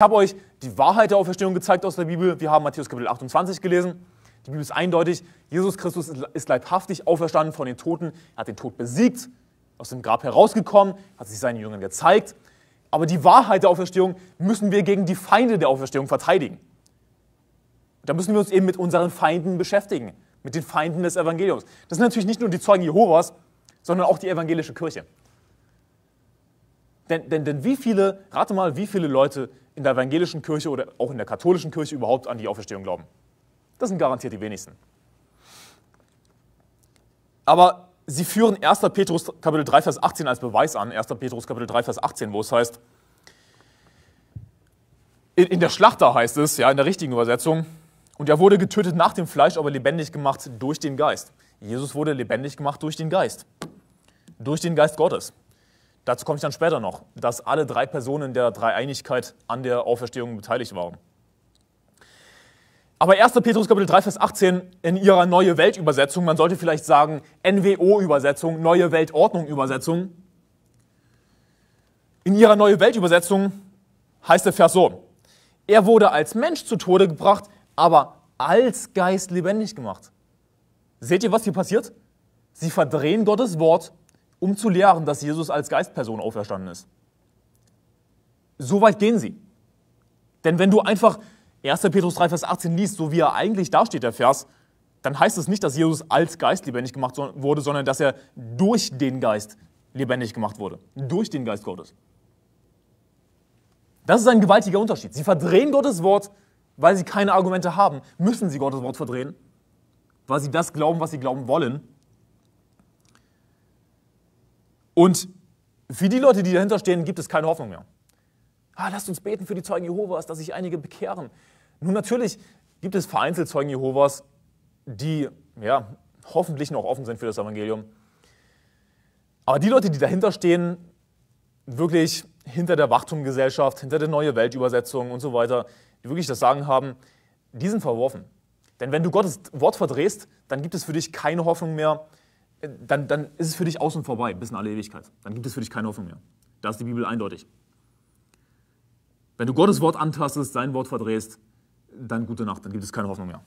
Ich habe euch die Wahrheit der Auferstehung gezeigt aus der Bibel. Wir haben Matthäus Kapitel 28 gelesen. Die Bibel ist eindeutig. Jesus Christus ist leibhaftig auferstanden von den Toten. Er hat den Tod besiegt, aus dem Grab herausgekommen, hat sich seinen Jüngern gezeigt. Aber die Wahrheit der Auferstehung müssen wir gegen die Feinde der Auferstehung verteidigen. Da müssen wir uns eben mit unseren Feinden beschäftigen, mit den Feinden des Evangeliums. Das sind natürlich nicht nur die Zeugen Jehovas, sondern auch die evangelische Kirche. Denn, denn, denn wie viele, rate mal, wie viele Leute in der evangelischen Kirche oder auch in der katholischen Kirche überhaupt an die Auferstehung glauben? Das sind garantiert die wenigsten. Aber sie führen 1. Petrus Kapitel 3, Vers 18 als Beweis an. 1. Petrus Kapitel 3, Vers 18, wo es heißt, in, in der Schlacht da heißt es, ja, in der richtigen Übersetzung, und er wurde getötet nach dem Fleisch, aber lebendig gemacht durch den Geist. Jesus wurde lebendig gemacht durch den Geist. Durch den Geist Gottes. Dazu komme ich dann später noch, dass alle drei Personen der Dreieinigkeit an der Auferstehung beteiligt waren. Aber 1. Petrus Kapitel 3, Vers 18 in ihrer Neue Weltübersetzung, man sollte vielleicht sagen NWO-Übersetzung, Neue Weltordnung-Übersetzung, in ihrer Neue Weltübersetzung heißt der Vers so, er wurde als Mensch zu Tode gebracht, aber als Geist lebendig gemacht. Seht ihr, was hier passiert? Sie verdrehen Gottes Wort um zu lehren, dass Jesus als Geistperson auferstanden ist. So weit gehen sie. Denn wenn du einfach 1. Petrus 3, Vers 18 liest, so wie er eigentlich dasteht, der Vers, dann heißt es nicht, dass Jesus als Geist lebendig gemacht wurde, sondern dass er durch den Geist lebendig gemacht wurde. Durch den Geist Gottes. Das ist ein gewaltiger Unterschied. Sie verdrehen Gottes Wort, weil sie keine Argumente haben. Müssen sie Gottes Wort verdrehen, weil sie das glauben, was sie glauben wollen. Und für die Leute, die dahinter stehen, gibt es keine Hoffnung mehr. Ah, lasst uns beten für die Zeugen Jehovas, dass sich einige bekehren. Nun, natürlich gibt es vereinzelt Zeugen Jehovas, die ja, hoffentlich noch offen sind für das Evangelium. Aber die Leute, die dahinter stehen, wirklich hinter der Wachtumgesellschaft, hinter der Neue Weltübersetzung und so weiter, die wirklich das Sagen haben, die sind verworfen. Denn wenn du Gottes Wort verdrehst, dann gibt es für dich keine Hoffnung mehr, dann, dann ist es für dich außen vorbei, bis in alle Ewigkeit. Dann gibt es für dich keine Hoffnung mehr. Da ist die Bibel eindeutig. Wenn du Gottes Wort antastest, sein Wort verdrehst, dann gute Nacht, dann gibt es keine Hoffnung mehr.